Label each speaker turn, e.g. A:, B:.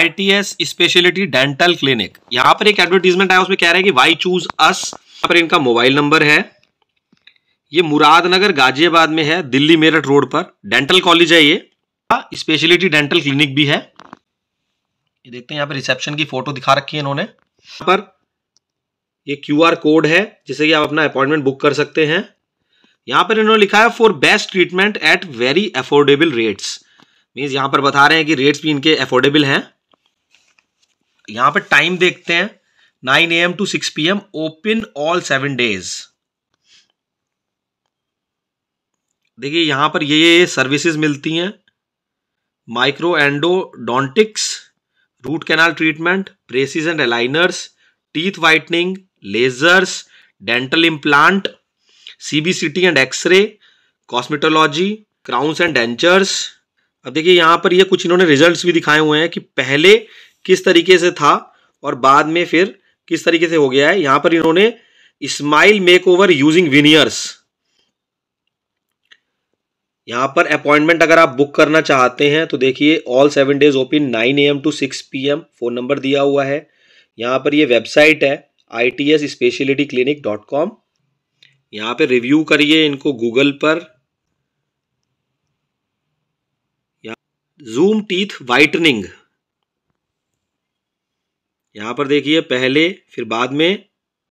A: ITS speciality dental clinic यहां पर एक एडवर्टीजमेंट आया उसमें कह रहे हैं कि वाई चूज अस पर इनका मोबाइल नंबर है ये मुरादनगर गाजियाबाद में है दिल्ली मेरठ रोड पर डेंटल कॉलेज है ये स्पेशलिटी डेंटल क्लिनिक भी है ये देखते हैं यहाँ पर रिसेप्शन की फोटो दिखा रखी है इन्होंने यहाँ पर ये क्यू आर कोड है जिसे कि आप अपना अपॉइंटमेंट बुक कर सकते हैं यहाँ पर इन्होंने लिखा है for best treatment at very affordable rates means यहाँ पर बता रहे हैं कि रेट्स भी इनके अफोर्डेबल हैं यहां पे टाइम देखते हैं nine A M to six P M open all seven days देखिए यहां पर ये ये सर्विसेज मिलती हैं micro endodontics root canal treatment braces and aligners teeth whitening lasers dental implant CBCT and x-ray cosmetology crowns and dentures अब देखिए यहां पर ये कुछ इन्होंने रिजल्ट्स भी दिखाए हुए हैं कि पहले किस तरीके से था और बाद में फिर किस तरीके से हो गया है यहां पर इन्होंने smile makeover using veneers यहां पर अपॉइंटमेंट अगर आप बुक करना चाहते हैं तो देखिए all seven days open nine A M to six P M phone number दिया हुआ है यहां पर ये वेबसाइट है I T S speciality clinic dot com यहां पर रिव्यू करिए इनको गूगल पर जूम टीथ वाइटनिंग यहाँ पर देखिए पहले फिर बाद में